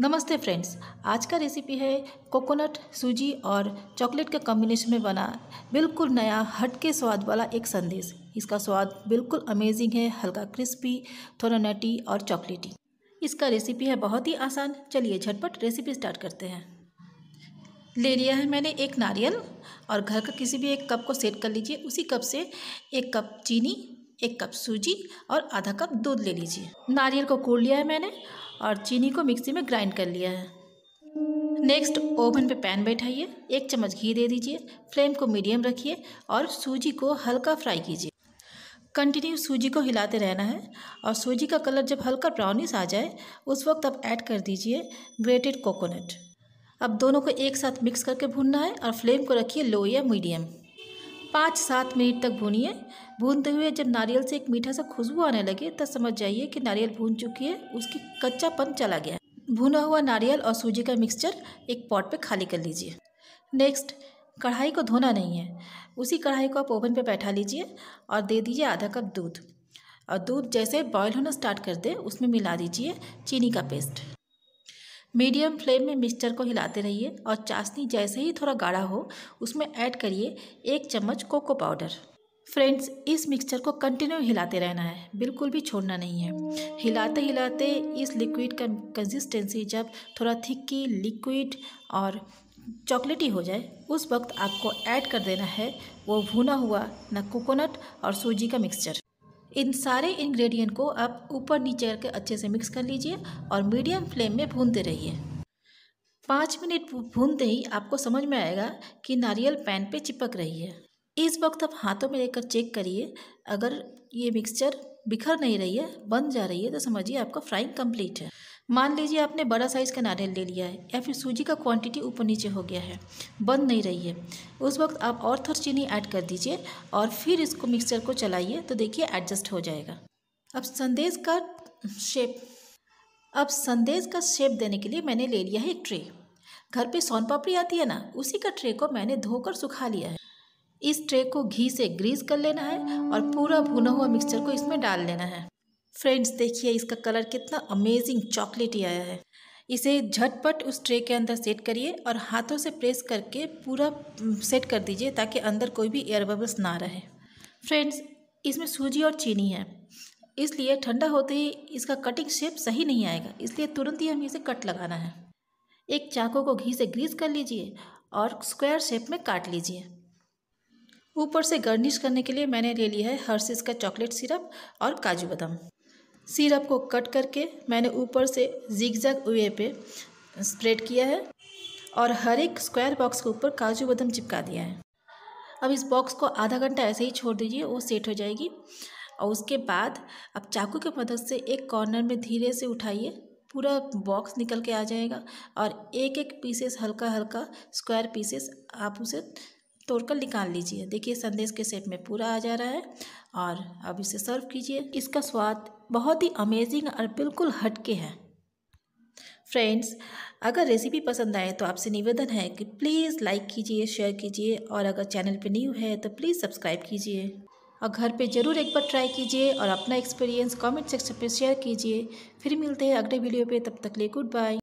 नमस्ते फ्रेंड्स आज का रेसिपी है कोकोनट सूजी और चॉकलेट के कॉम्बिनेशन में बना बिल्कुल नया हटके स्वाद वाला एक संदेश इसका स्वाद बिल्कुल अमेजिंग है हल्का क्रिस्पी थोड़ा नटी और चॉकलेटी इसका रेसिपी है बहुत ही आसान चलिए झटपट रेसिपी स्टार्ट करते हैं ले लिया है मैंने एक नारियल और घर का किसी भी एक कप को सेट कर लीजिए उसी कप से एक कप चीनी एक कप सूजी और आधा कप दूध ले लीजिए नारियल को कोड़ लिया है मैंने और चीनी को मिक्सी में ग्राइंड कर लिया है नेक्स्ट ओवन पे पैन बैठाइए एक चम्मच घी दे दीजिए फ्लेम को मीडियम रखिए और सूजी को हल्का फ्राई कीजिए कंटिन्यू सूजी को हिलाते रहना है और सूजी का कलर जब हल्का ब्राउनिश आ जाए उस वक्त आप ऐड कर दीजिए ग्रेटेड कोकोनट अब दोनों को एक साथ मिक्स करके भूनना है और फ्लेम को रखिए लो या मीडियम पाँच सात मिनट तक भूनिए भूनते हुए जब नारियल से एक मीठा सा खुशबू आने लगे तब समझ जाइए कि नारियल भून चुकी है उसकी कच्चापन चला गया भुना हुआ नारियल और सूजी का मिक्सचर एक पॉट पे खाली कर लीजिए नेक्स्ट कढ़ाई को धोना नहीं है उसी कढ़ाई को आप ओवन पे बैठा लीजिए और दे दीजिए आधा कप दूध और दूध जैसे बॉयल होना स्टार्ट कर दे उसमें मिला दीजिए चीनी का पेस्ट मीडियम फ्लेम में मिक्सचर को हिलाते रहिए और चाशनी जैसे ही थोड़ा गाढ़ा हो उसमें ऐड करिए एक चम्मच कोको पाउडर फ्रेंड्स इस मिक्सचर को कंटिन्यू हिलाते रहना है बिल्कुल भी छोड़ना नहीं है हिलाते हिलाते इस लिक्विड का कंसिस्टेंसी जब थोड़ा थिक्की लिक्विड और चॉकलेटी हो जाए उस वक्त आपको ऐड कर देना है वो भुना हुआ न कोकोनट और सूजी का मिक्सचर इन सारे इंग्रेडिएंट को आप ऊपर नीचे करके अच्छे से मिक्स कर लीजिए और मीडियम फ्लेम में भूनते रहिए पाँच मिनट भूनते ही आपको समझ में आएगा कि नारियल पैन पे चिपक रही है इस वक्त आप हाथों में लेकर चेक करिए अगर ये मिक्सचर बिखर नहीं रही है बन जा रही है तो समझिए आपका फ्राइंग कंप्लीट है मान लीजिए आपने बड़ा साइज़ का नारियल ले लिया है या फिर सूजी का क्वांटिटी ऊपर नीचे हो गया है बंद नहीं रही है उस वक्त आप और थोड़ी चीनी ऐड कर दीजिए और फिर इसको मिक्सचर को चलाइए तो देखिए एडजस्ट हो जाएगा अब संदेश का शेप अब संदेश का शेप देने के लिए मैंने ले लिया है एक ट्रे घर पर सोन पापड़ी आती है ना उसी का ट्रे को मैंने धोकर सुखा लिया है इस ट्रे को घी से ग्रीस कर लेना है और पूरा भुना हुआ मिक्सचर को इसमें डाल लेना है फ्रेंड्स देखिए इसका कलर कितना अमेजिंग चॉकलेटी आया है इसे झटपट उस ट्रे के अंदर सेट करिए और हाथों से प्रेस करके पूरा सेट कर दीजिए ताकि अंदर कोई भी एयर बबल्स ना रहे फ्रेंड्स इसमें सूजी और चीनी है इसलिए ठंडा होते ही इसका कटिंग शेप सही नहीं आएगा इसलिए तुरंत ही हमें इसे कट लगाना है एक चाकू को घी से ग्रीस कर लीजिए और स्क्वायर शेप में काट लीजिए ऊपर से गार्निश करने के लिए मैंने ले लिया है हर्सिस का चॉकलेट सिरप और काजू बादाम सिरप को कट करके मैंने ऊपर से जिगजग वे पे स्प्रेड किया है और हर एक स्क्वायर बॉक्स के ऊपर काजू बदम चिपका दिया है अब इस बॉक्स को आधा घंटा ऐसे ही छोड़ दीजिए वो सेट हो जाएगी और उसके बाद अब चाकू के मदद से एक कॉर्नर में धीरे से उठाइए पूरा बॉक्स निकल के आ जाएगा और एक एक पीसेस हल्का हल्का स्क्वायर पीसेस आप उसे तोड़कर निकाल लीजिए देखिए संदेश के शेप में पूरा आ जा रहा है और अब इसे सर्व कीजिए इसका स्वाद बहुत ही अमेजिंग और बिल्कुल हटके हैं फ्रेंड्स अगर रेसिपी पसंद आए तो आपसे निवेदन है कि प्लीज़ लाइक कीजिए शेयर कीजिए और अगर चैनल पर न्यू है तो प्लीज़ सब्सक्राइब कीजिए और घर पे ज़रूर एक बार ट्राई कीजिए और अपना एक्सपीरियंस कमेंट सेक्शन पे शेयर कीजिए फिर मिलते हैं अगले वीडियो पे तब तक ले गुड बाय